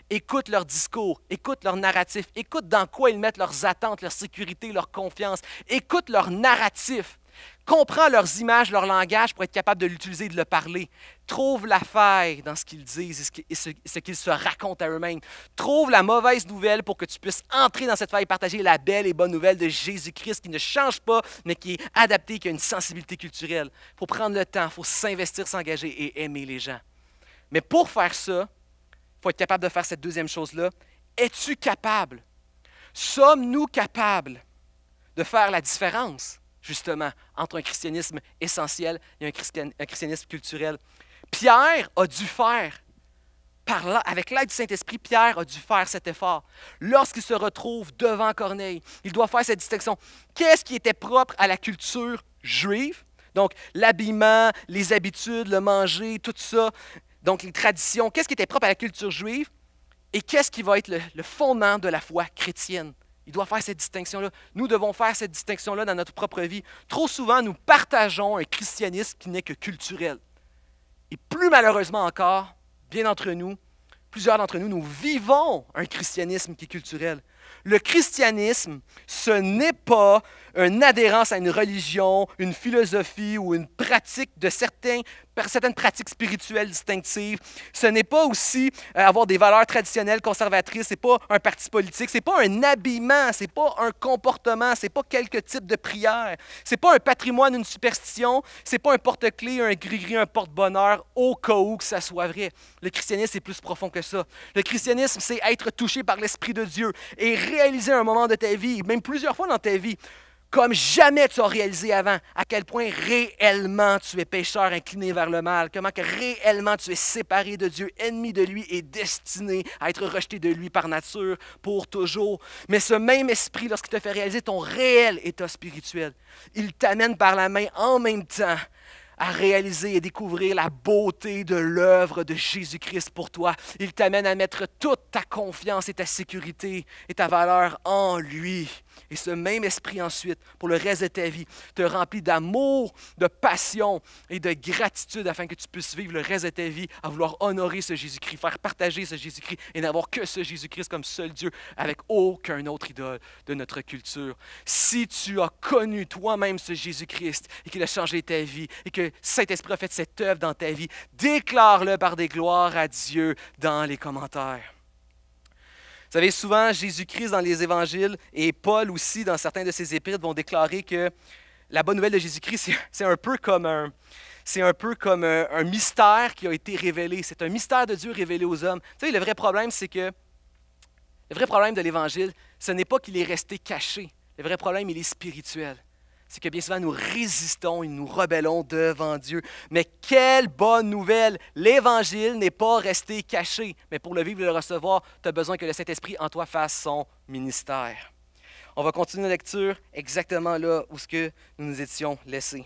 Écoute leur discours, écoute leur narratif, écoute dans quoi ils mettent leurs attentes, leur sécurité, leur confiance, écoute leur narratif Comprends leurs images, leur langage pour être capable de l'utiliser de le parler. Trouve la faille dans ce qu'ils disent et ce qu'ils se racontent à eux-mêmes. Trouve la mauvaise nouvelle pour que tu puisses entrer dans cette faille et partager la belle et bonne nouvelle de Jésus-Christ qui ne change pas, mais qui est adapté, qui a une sensibilité culturelle. Il faut prendre le temps, il faut s'investir, s'engager et aimer les gens. Mais pour faire ça, il faut être capable de faire cette deuxième chose-là. Es-tu capable? Sommes-nous capables de faire la différence? justement, entre un christianisme essentiel et un, christianisme culturel. Pierre a dû faire, avec l'aide du Saint-Esprit, Pierre a dû faire cet effort. Lorsqu'il se retrouve devant Corneille, il doit faire cette distinction. Qu'est-ce qui était propre à la culture juive? Donc, l'habillement, les habitudes, le manger, tout ça, donc les traditions, qu'est-ce qui était propre à la culture juive? Et qu'est-ce qui va être le fondement de la foi chrétienne? Il doit faire cette distinction-là. Nous devons faire cette distinction-là dans notre propre vie. Trop souvent, nous partageons un christianisme qui n'est que culturel. Et plus malheureusement encore, bien d'entre nous, plusieurs d'entre nous, nous vivons un christianisme qui est culturel. Le christianisme, ce n'est pas une adhérence à une religion, une philosophie ou une pratique de certains, certaines pratiques spirituelles distinctives. Ce n'est pas aussi euh, avoir des valeurs traditionnelles conservatrices, c'est pas un parti politique, c'est pas un habillement, c'est pas un comportement, c'est pas quelque type de prière, c'est pas un patrimoine, une superstition, c'est pas un porte-clés, un gris-gris, un porte-bonheur au cas où que ça soit vrai. Le christianisme c'est plus profond que ça. Le christianisme c'est être touché par l'esprit de Dieu et réaliser un moment de ta vie, même plusieurs fois dans ta vie, comme jamais tu as réalisé avant, à quel point réellement tu es pécheur incliné vers le mal, comment que réellement tu es séparé de Dieu, ennemi de lui et destiné à être rejeté de lui par nature pour toujours. Mais ce même esprit, lorsqu'il te fait réaliser ton réel état spirituel, il t'amène par la main en même temps à réaliser et découvrir la beauté de l'œuvre de Jésus-Christ pour toi. Il t'amène à mettre toute ta confiance et ta sécurité et ta valeur en lui. Et ce même esprit ensuite, pour le reste de ta vie, te remplit d'amour, de passion et de gratitude afin que tu puisses vivre le reste de ta vie à vouloir honorer ce Jésus-Christ, faire partager ce Jésus-Christ et n'avoir que ce Jésus-Christ comme seul Dieu avec aucun autre idole de notre culture. Si tu as connu toi-même ce Jésus-Christ et qu'il a changé ta vie et que Saint-Esprit a fait cette œuvre dans ta vie, déclare-le par des gloires à Dieu dans les commentaires. Vous savez, souvent, Jésus-Christ dans les évangiles et Paul aussi dans certains de ses épîtres vont déclarer que la bonne nouvelle de Jésus-Christ, c'est un peu comme un, un peu comme un, mystère qui a été révélé. C'est un mystère de Dieu révélé aux hommes. Vous savez, le vrai problème, c'est que le vrai problème de l'Évangile, ce n'est pas qu'il est resté caché. Le vrai problème, il est spirituel c'est que bien souvent nous résistons et nous rebellons devant Dieu. Mais quelle bonne nouvelle! L'Évangile n'est pas resté caché, mais pour le vivre et le recevoir, tu as besoin que le Saint-Esprit en toi fasse son ministère. On va continuer la lecture exactement là où ce que nous nous étions laissés.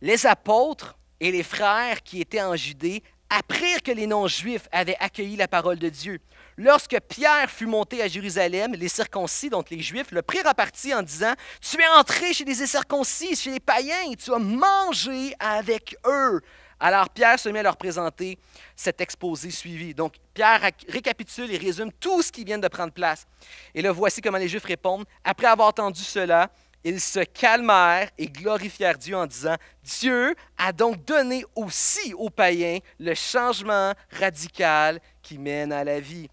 Les apôtres et les frères qui étaient en Judée apprirent que les non-juifs avaient accueilli la parole de Dieu. Lorsque Pierre fut monté à Jérusalem, les circoncis, donc les Juifs, le prirent à partie en disant Tu es entré chez les circoncis, chez les païens, et tu as mangé avec eux. Alors Pierre se met à leur présenter cet exposé suivi. Donc Pierre récapitule et résume tout ce qui vient de prendre place. Et le voici comment les Juifs répondent Après avoir entendu cela, ils se calmèrent et glorifièrent Dieu en disant, Dieu a donc donné aussi aux païens le changement radical qui mène à la vie.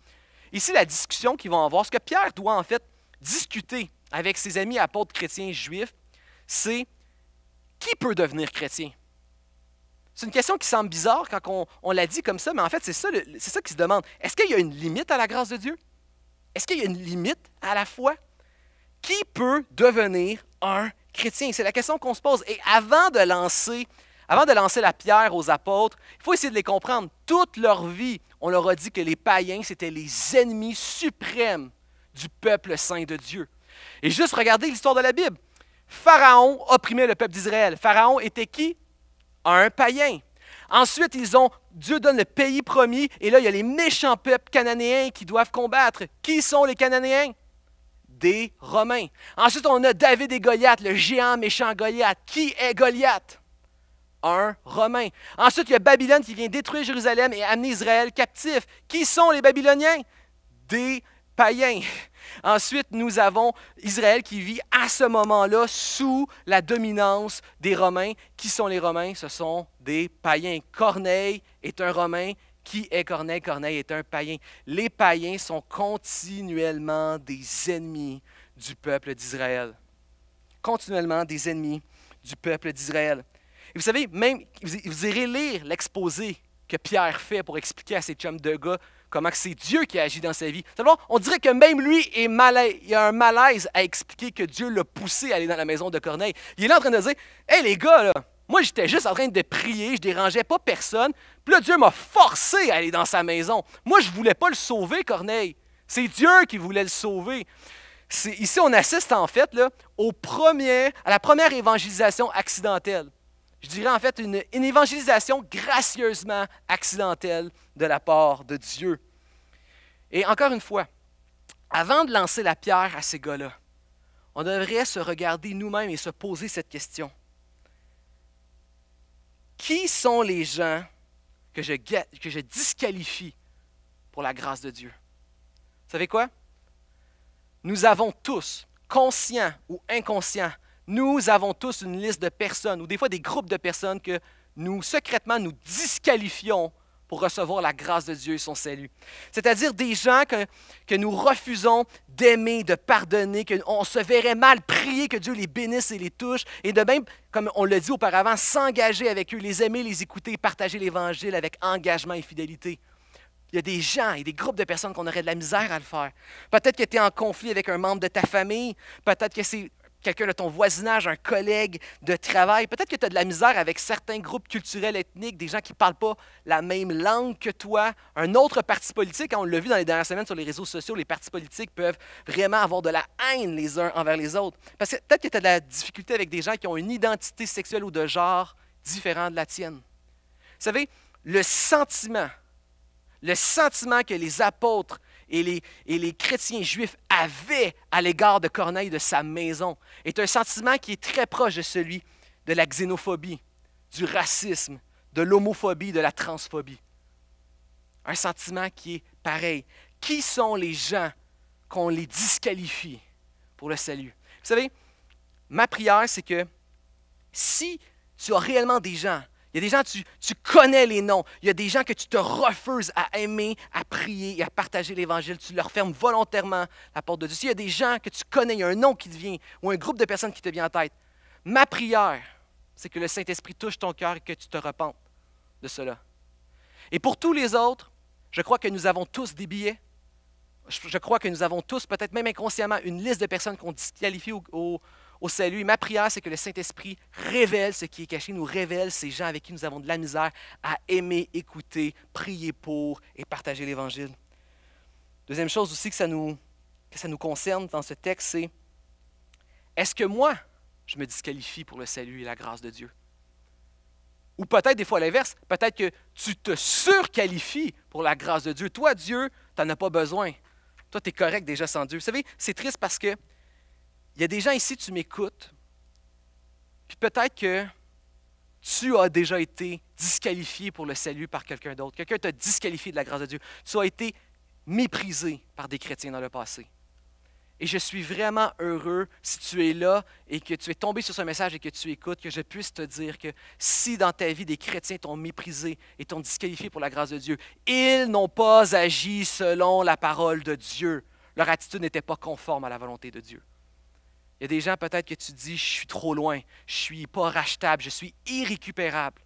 Ici, la discussion qu'ils vont avoir, ce que Pierre doit en fait discuter avec ses amis apôtres chrétiens juifs, c'est qui peut devenir chrétien? C'est une question qui semble bizarre quand on, la dit comme ça, mais en fait, c'est ça, qu'ils qui se demande. Est-ce qu'il y a une limite à la grâce de Dieu? Est-ce qu'il y a une limite à la foi? qui peut devenir un chrétien? C'est la question qu'on se pose. Et avant de lancer avant de lancer la pierre aux apôtres, il faut essayer de les comprendre. Toute leur vie, on leur a dit que les païens, c'était les ennemis suprêmes du peuple saint de Dieu. Et juste regardez l'histoire de la Bible. Pharaon opprimait le peuple d'Israël. Pharaon était qui? Un païen. Ensuite, ils ont, Dieu donne le pays promis, et là, il y a les méchants peuples cananéens qui doivent combattre. Qui sont les Cananéens? des Romains. Ensuite, on a David et Goliath, le géant méchant Goliath. Qui est Goliath? Un Romain. Ensuite, il y a Babylone qui vient détruire Jérusalem et amener Israël captif. Qui sont les Babyloniens? Des païens. Ensuite, nous avons Israël qui vit à ce moment-là sous la dominance des Romains. Qui sont les Romains? Ce sont des païens. Corneille est un Romain qui est Corneille? Corneille est un païen. Les païens sont continuellement des ennemis du peuple d'Israël. Continuellement des ennemis du peuple d'Israël. Et vous savez, même, vous irez lire l'exposé que Pierre fait pour expliquer à ses chums de gars comment c'est Dieu qui agit dans sa vie. on dirait que même lui, est malaise, il a un malaise à expliquer que Dieu l'a poussé à aller dans la maison de Corneille. Il est là en train de dire Hé les gars, moi j'étais juste en train de prier, je dérangeais pas personne. Puis là, Dieu m'a forcé à aller dans sa maison. Moi, je ne voulais pas le sauver, Corneille. C'est Dieu qui voulait le sauver. Ici, on assiste en fait à la première évangélisation accidentelle. Je dirais en fait une évangélisation gracieusement accidentelle de la part de Dieu. Et encore une fois, avant de lancer la pierre à ces gars-là, on devrait se regarder nous-mêmes et se poser cette question. Qui sont les gens que je, disqualifie pour la grâce de Dieu. Vous savez quoi? Nous avons tous, conscients ou inconscients, nous avons tous une liste de personnes ou des fois des groupes de personnes que nous, secrètement, nous disqualifions recevoir la grâce de Dieu et son salut. C'est-à-dire des gens que, que nous refusons d'aimer, de pardonner, qu'on se verrait mal prier que Dieu les bénisse et les touche, et de même, comme on le dit auparavant, s'engager avec eux, les aimer, les écouter, partager l'Évangile avec engagement et fidélité. Il y a des gens et des groupes de personnes qu'on aurait de la misère à le faire. Peut-être que tu es en conflit avec un membre de ta famille, peut-être que c'est quelqu'un de ton voisinage, un collègue de travail. Peut-être que tu as de la misère avec certains groupes culturels, ethniques, des gens qui ne parlent pas la même langue que toi. Un autre parti politique, hein, on l'a vu dans les dernières semaines sur les réseaux sociaux, les partis politiques peuvent vraiment avoir de la haine les uns envers les autres. Parce que peut-être que tu as de la difficulté avec des gens qui ont une identité sexuelle ou de genre différent de la tienne. Vous savez, le sentiment, le sentiment que les apôtres et les, chrétiens juifs avaient à l'égard de Corneille de sa maison est un sentiment qui est très proche de celui de la xénophobie, du racisme, de l'homophobie, de la transphobie. Un sentiment qui est pareil. Qui sont les gens qu'on les disqualifie pour le salut? Vous savez, ma prière, c'est que si tu as réellement des gens il y a des gens, tu, tu connais les noms. Il y a des gens que tu te refuses à aimer, à prier et à partager l'Évangile. Tu leur fermes volontairement la porte de Dieu. S'il y a des gens que tu connais, il y a un nom qui te vient ou un groupe de personnes qui te vient en tête, ma prière, c'est que le Saint-Esprit touche ton cœur et que tu te repentes de cela. Et pour tous les autres, je crois que nous avons tous des billets. Je crois que nous avons tous, peut-être même inconsciemment, une liste de personnes qu'on disqualifie au, au au salut. ma prière, c'est que le Saint-Esprit révèle ce qui est caché, nous révèle ces gens avec qui nous avons de la misère à aimer, écouter, prier pour et partager l'Évangile. Deuxième chose aussi que ça nous, que ça nous concerne dans ce texte, c'est est-ce que moi, je me disqualifie pour le salut et la grâce de Dieu? Ou peut-être des fois l'inverse, peut-être que tu te surqualifies pour la grâce de Dieu. Toi, Dieu, tu n'en as pas besoin. Toi, tu es correct déjà sans Dieu. Vous savez, c'est triste parce que il y a des gens ici, tu m'écoutes, puis peut-être que tu as déjà été disqualifié pour le salut par quelqu'un d'autre. Quelqu'un t'a disqualifié de la grâce de Dieu. Tu as été méprisé par des chrétiens dans le passé. Et je suis vraiment heureux si tu es là et que tu es tombé sur ce message et que tu écoutes, que je puisse te dire que si dans ta vie des chrétiens t'ont méprisé et t'ont disqualifié pour la grâce de Dieu, ils n'ont pas agi selon la parole de Dieu. Leur attitude n'était pas conforme à la volonté de Dieu. Il y a des gens peut-être que tu dis, je suis trop loin, je suis pas rachetable, je suis irrécupérable.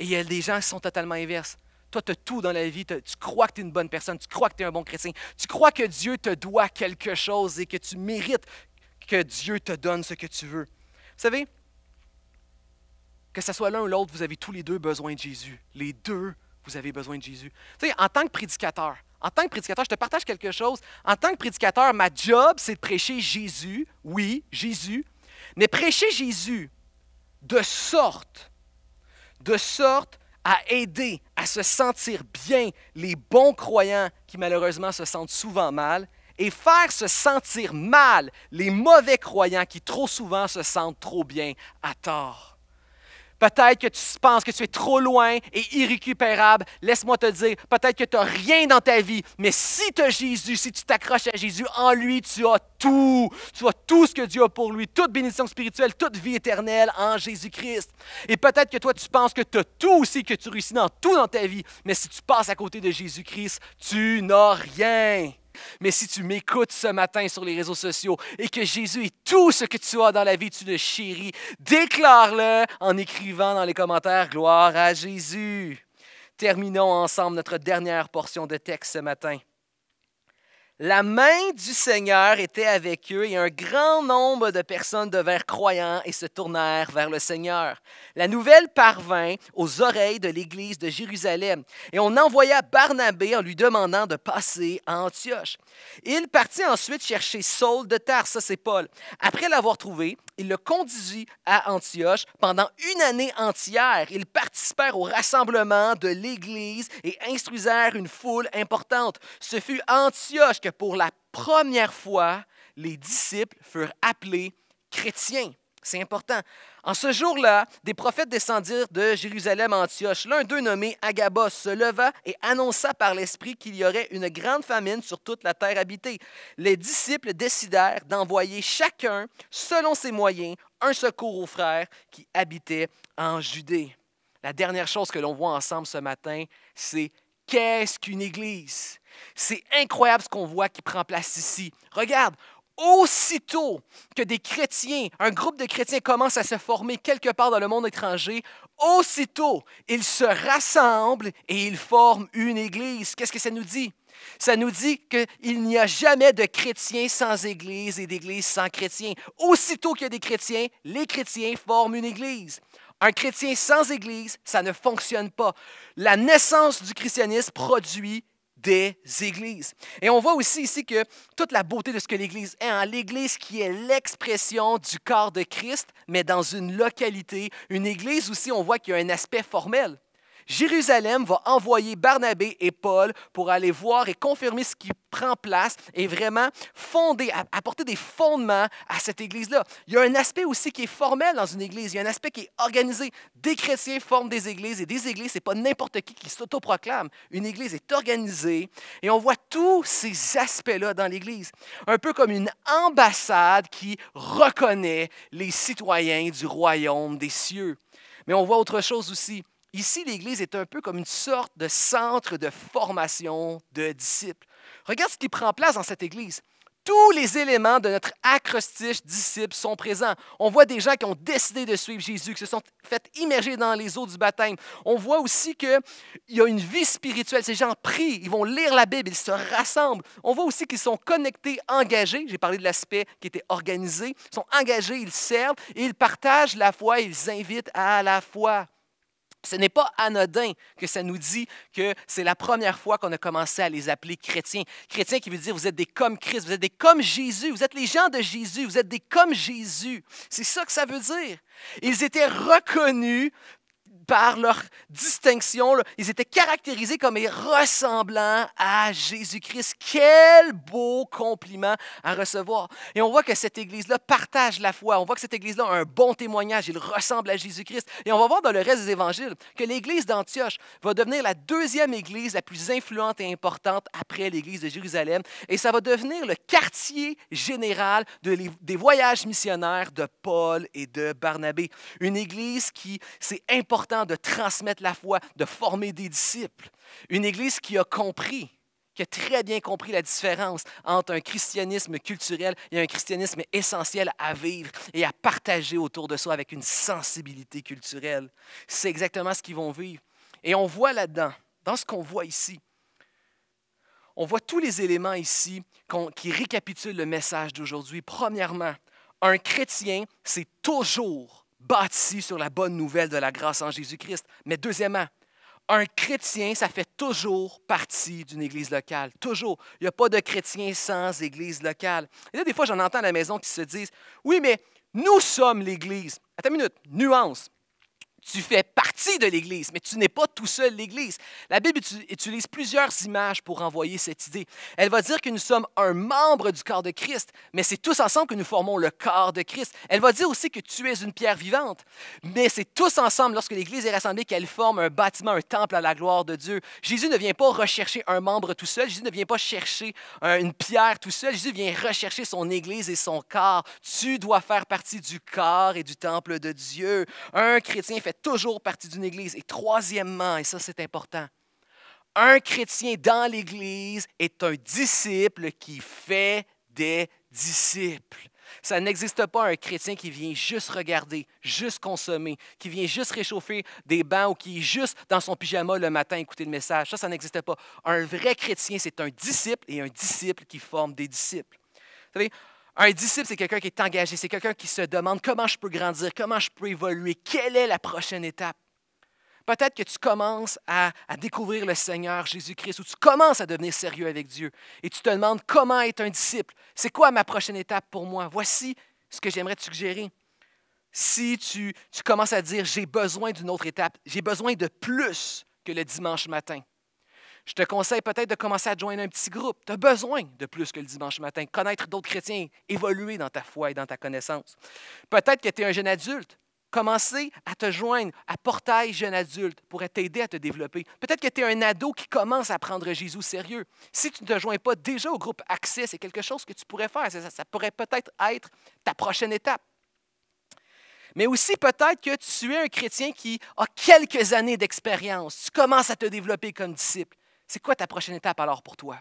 Et il y a des gens qui sont totalement inverses. Toi, tu as tout dans la vie, tu crois que tu es une bonne personne, tu crois que tu es un bon chrétien, tu crois que Dieu te doit quelque chose et que tu mérites que Dieu te donne ce que tu veux. Vous savez, que ce soit l'un ou l'autre, vous avez tous les deux besoin de Jésus. Les deux, vous avez besoin de Jésus. Tu sais, en tant que prédicateur, en tant que prédicateur, je te partage quelque chose. En tant que prédicateur, ma job, c'est de prêcher Jésus, oui, Jésus, mais prêcher Jésus de sorte, de sorte à aider à se sentir bien les bons croyants qui malheureusement se sentent souvent mal et faire se sentir mal les mauvais croyants qui trop souvent se sentent trop bien à tort. Peut-être que tu penses que tu es trop loin et irrécupérable. Laisse-moi te dire, peut-être que tu n'as rien dans ta vie, mais si tu as Jésus, si tu t'accroches à Jésus, en lui, tu as tout. Tu as tout ce que Dieu a pour lui, toute bénédiction spirituelle, toute vie éternelle en Jésus-Christ. Et peut-être que toi, tu penses que tu as tout aussi, que tu réussis dans tout dans ta vie, mais si tu passes à côté de Jésus-Christ, tu n'as rien. Mais si tu m'écoutes ce matin sur les réseaux sociaux et que Jésus est tout ce que tu as dans la vie, tu le chéris, déclare-le en écrivant dans les commentaires Gloire à Jésus. Terminons ensemble notre dernière portion de texte ce matin. La main du Seigneur était avec eux et un grand nombre de personnes devinrent croyants et se tournèrent vers le Seigneur. La nouvelle parvint aux oreilles de l'Église de Jérusalem et on envoya Barnabé en lui demandant de passer à Antioche. Il partit ensuite chercher Saul de Tarse, ça c'est Paul. Après l'avoir trouvé, il le conduisit à Antioche pendant une année entière. Ils participèrent au rassemblement de l'Église et instruisèrent une foule importante. Ce fut Antioche que pour la première fois, les disciples furent appelés chrétiens. C'est important. En ce jour-là, des prophètes descendirent de Jérusalem à Antioche. L'un d'eux, nommé Agabos, se leva et annonça par l'Esprit qu'il y aurait une grande famine sur toute la terre habitée. Les disciples décidèrent d'envoyer chacun, selon ses moyens, un secours aux frères qui habitaient en Judée. La dernière chose que l'on voit ensemble ce matin, c'est qu'est-ce qu'une église? C'est incroyable ce qu'on voit qui prend place ici. Regarde, aussitôt que des chrétiens, un groupe de chrétiens commence à se former quelque part dans le monde étranger, aussitôt ils se rassemblent et ils forment une église. Qu'est-ce que ça nous dit? Ça nous dit qu'il n'y a jamais de chrétiens sans église et d'église sans chrétiens. Aussitôt qu'il y a des chrétiens, les chrétiens forment une église. Un chrétien sans église, ça ne fonctionne pas. La naissance du christianisme produit des églises. Et on voit aussi ici que toute la beauté de ce que l'Église est, hein, l'Église qui est l'expression du corps de Christ, mais dans une localité, une Église aussi, on voit qu'il y a un aspect formel. Jérusalem va envoyer Barnabé et Paul pour aller voir et confirmer ce qui prend place et vraiment fonder, apporter des fondements à cette église-là. Il y a un aspect aussi qui est formel dans une église, il y a un aspect qui est organisé. Des chrétiens forment des églises et des églises, c'est pas n'importe qui qui s'autoproclame. Une église est organisée et on voit tous ces aspects-là dans l'église. Un peu comme une ambassade qui reconnaît les citoyens du royaume des cieux. Mais on voit autre chose aussi. Ici, l'Église est un peu comme une sorte de centre de formation de disciples. Regarde ce qui prend place dans cette Église. Tous les éléments de notre acrostiche disciple sont présents. On voit des gens qui ont décidé de suivre Jésus, qui se sont fait immerger dans les eaux du baptême. On voit aussi qu'il y a une vie spirituelle. Ces gens prient, ils vont lire la Bible, ils se rassemblent. On voit aussi qu'ils sont connectés, engagés. J'ai parlé de l'aspect qui était organisé. Ils sont engagés, ils servent et ils partagent la foi, ils invitent à la foi. Ce n'est pas anodin que ça nous dit que c'est la première fois qu'on a commencé à les appeler chrétiens. Chrétiens qui veut dire vous êtes des comme Christ, vous êtes des comme Jésus, vous êtes les gens de Jésus, vous êtes des comme Jésus. C'est ça que ça veut dire. Ils étaient reconnus par leur distinction, ils étaient caractérisés comme ressemblant à Jésus-Christ. Quel beau compliment à recevoir. Et on voit que cette Église-là partage la foi. On voit que cette Église-là a un bon témoignage. Il ressemble à Jésus-Christ. Et on va voir dans le reste des Évangiles que l'Église d'Antioche va devenir la deuxième Église la plus influente et importante après l'Église de Jérusalem. Et ça va devenir le quartier général des voyages missionnaires de Paul et de Barnabé. Une Église qui s'est important de transmettre la foi, de former des disciples. Une Église qui a compris, qui a très bien compris la différence entre un christianisme culturel et un christianisme essentiel à vivre et à partager autour de soi avec une sensibilité culturelle. C'est exactement ce qu'ils vont vivre. Et on voit là-dedans, dans ce qu'on voit ici, on voit tous les éléments ici qui récapitulent le message d'aujourd'hui. Premièrement, un chrétien, c'est toujours bâti sur la bonne nouvelle de la grâce en Jésus-Christ. Mais deuxièmement, un chrétien, ça fait toujours partie d'une église locale. Toujours. Il n'y a pas de chrétien sans église locale. Et des fois, j'en entends à la maison qui se disent Oui, mais nous sommes l'église. Attends une minute. Nuance tu fais partie de l'Église, mais tu n'es pas tout seul l'Église. La Bible utilise plusieurs images pour envoyer cette idée. Elle va dire que nous sommes un membre du corps de Christ, mais c'est tous ensemble que nous formons le corps de Christ. Elle va dire aussi que tu es une pierre vivante, mais c'est tous ensemble, lorsque l'Église est rassemblée, qu'elle forme un bâtiment, un temple à la gloire de Dieu. Jésus ne vient pas rechercher un membre tout seul, Jésus ne vient pas chercher une pierre tout seul, Jésus vient rechercher son Église et son corps. Tu dois faire partie du corps et du temple de Dieu. Un chrétien fait toujours partie d'une Église. Et troisièmement, et ça c'est important, un chrétien dans l'Église est un disciple qui fait des disciples. Ça n'existe pas un chrétien qui vient juste regarder, juste consommer, qui vient juste réchauffer des bancs ou qui est juste dans son pyjama le matin écouter le message. Ça, ça n'existe pas. Un vrai chrétien, c'est un disciple et un disciple qui forme des disciples. Vous savez, un disciple, c'est quelqu'un qui est engagé, c'est quelqu'un qui se demande comment je peux grandir, comment je peux évoluer, quelle est la prochaine étape. Peut-être que tu commences à, découvrir le Seigneur Jésus-Christ ou tu commences à devenir sérieux avec Dieu et tu te demandes comment être un disciple. C'est quoi ma prochaine étape pour moi? Voici ce que j'aimerais te suggérer. Si tu commences à dire j'ai besoin d'une autre étape, j'ai besoin de plus que le dimanche matin, je te conseille peut-être de commencer à joindre un petit groupe. Tu as besoin de plus que le dimanche matin. Connaître d'autres chrétiens, évoluer dans ta foi et dans ta connaissance. Peut-être que tu es un jeune adulte. Commencer à te joindre à Portail Jeune Adulte pourrait t'aider à te développer. Peut-être que tu es un ado qui commence à prendre Jésus sérieux. Si tu ne te joins pas déjà au groupe Access, c'est quelque chose que tu pourrais faire. ça pourrait peut-être être ta prochaine étape. Mais aussi peut-être que tu es un chrétien qui a quelques années d'expérience. Tu commences à te développer comme disciple. C'est quoi ta prochaine étape alors pour toi?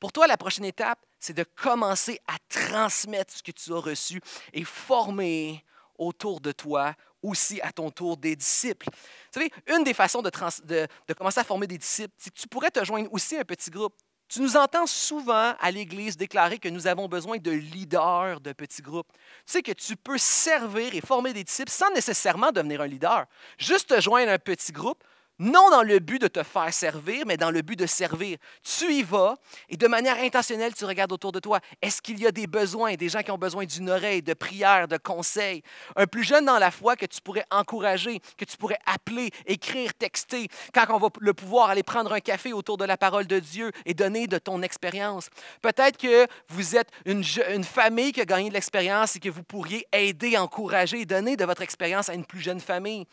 Pour toi, la prochaine étape, c'est de commencer à transmettre ce que tu as reçu et former autour de toi aussi à ton tour des disciples. Vous savez, une des façons de, de commencer à former des disciples, c'est que tu pourrais te joindre aussi à un petit groupe. Tu nous entends souvent à l'Église déclarer que nous avons besoin de leaders de petits groupes. Tu sais que tu peux servir et former des disciples sans nécessairement devenir un leader. Juste te joindre à un petit groupe, non dans le but de te faire servir, mais dans le but de servir. Tu y vas et de manière intentionnelle, tu regardes autour de toi. Est-ce qu'il y a des besoins, des gens qui ont besoin d'une oreille, de prière, de conseils? Un plus jeune dans la foi que tu pourrais encourager, que tu pourrais appeler, écrire, texter, quand on va le pouvoir aller prendre un café autour de la parole de Dieu et donner de ton expérience. Peut-être que vous êtes une, une famille qui a gagné de l'expérience et que vous pourriez aider, encourager, donner de votre expérience à une plus jeune famille.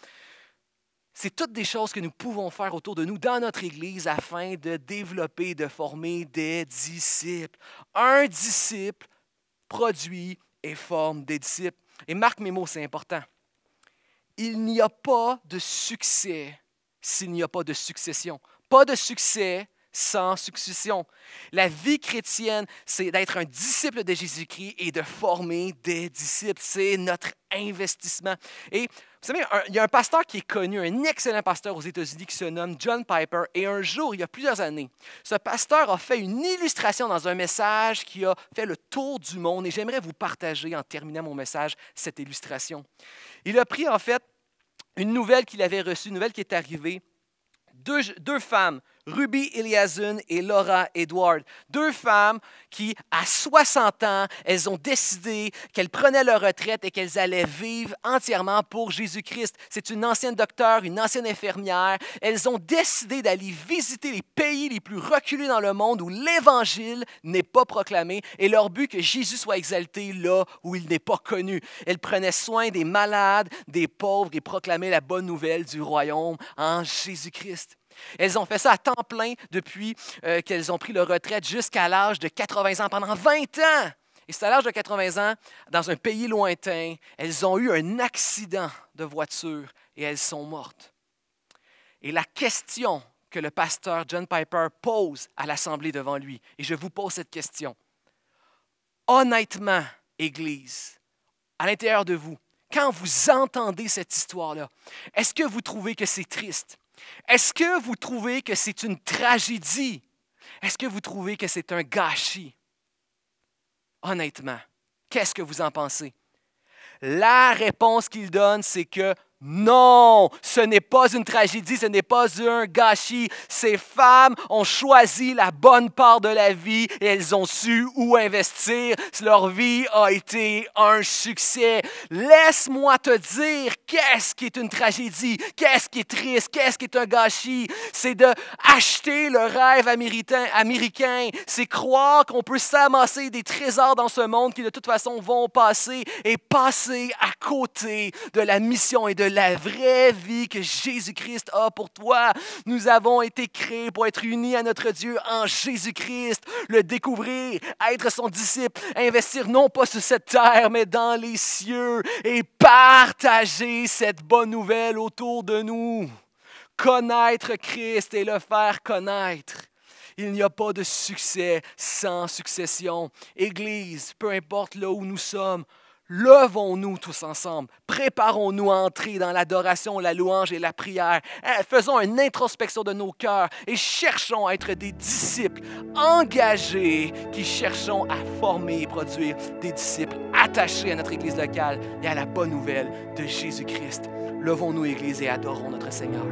C'est toutes des choses que nous pouvons faire autour de nous dans notre Église afin de développer, de former des disciples. Un disciple produit et forme des disciples. Et marque mes mots, c'est important. Il n'y a pas de succès s'il n'y a pas de succession. Pas de succès sans succession. La vie chrétienne, c'est d'être un disciple de Jésus-Christ et de former des disciples. C'est notre investissement. Et vous savez, il y a un pasteur qui est connu, un excellent pasteur aux États-Unis qui se nomme John Piper. Et un jour, il y a plusieurs années, ce pasteur a fait une illustration dans un message qui a fait le tour du monde. Et j'aimerais vous partager, en terminant mon message, cette illustration. Il a pris en fait une nouvelle qu'il avait reçue, une nouvelle qui est arrivée. deux femmes, Ruby Eliazun et Laura Edward. Deux femmes qui, à 60 ans, elles ont décidé qu'elles prenaient leur retraite et qu'elles allaient vivre entièrement pour Jésus-Christ. C'est une ancienne docteur, une ancienne infirmière. Elles ont décidé d'aller visiter les pays les plus reculés dans le monde où l'Évangile n'est pas proclamé et leur but que Jésus soit exalté là où il n'est pas connu. Elles prenaient soin des malades, des pauvres et proclamaient la bonne nouvelle du royaume en Jésus-Christ. Elles ont fait ça à temps plein depuis euh, qu'elles ont pris leur retraite jusqu'à l'âge de 80 ans, pendant 20 ans. Et c'est à l'âge de 80 ans, dans un pays lointain, elles ont eu un accident de voiture et elles sont mortes. Et la question que le pasteur John Piper pose à l'Assemblée devant lui, et je vous pose cette question. Honnêtement, Église, à l'intérieur de vous, quand vous entendez cette histoire-là, est-ce que vous trouvez que c'est triste? Est-ce que vous trouvez que c'est une tragédie? Est-ce que vous trouvez que c'est un gâchis? Honnêtement, qu'est-ce que vous en pensez? La réponse qu'il donne, c'est que non, ce n'est pas une tragédie, ce n'est pas un gâchis. Ces femmes ont choisi la bonne part de la vie et elles ont su où investir. Leur vie a été un succès. Laisse-moi te dire qu'est-ce qui est une tragédie, qu'est-ce qui est triste, qu'est-ce qui est un gâchis. C'est de acheter le rêve américain. C'est croire qu'on peut s'amasser des trésors dans ce monde qui de toute façon vont passer et passer à côté de la mission et de la vraie vie que Jésus-Christ a pour toi. Nous avons été créés pour être unis à notre Dieu en Jésus-Christ, le découvrir, être son disciple, investir non pas sur cette terre, mais dans les cieux et partager cette bonne nouvelle autour de nous. Connaître Christ et le faire connaître. Il n'y a pas de succès sans succession. Église, peu importe là où nous sommes, Levons-nous tous ensemble, préparons-nous à entrer dans l'adoration, la louange et la prière. Eh, faisons une introspection de nos cœurs et cherchons à être des disciples engagés qui cherchons à former et produire des disciples attachés à notre Église locale et à la bonne nouvelle de Jésus-Christ. Levons-nous, Église, et adorons notre Seigneur.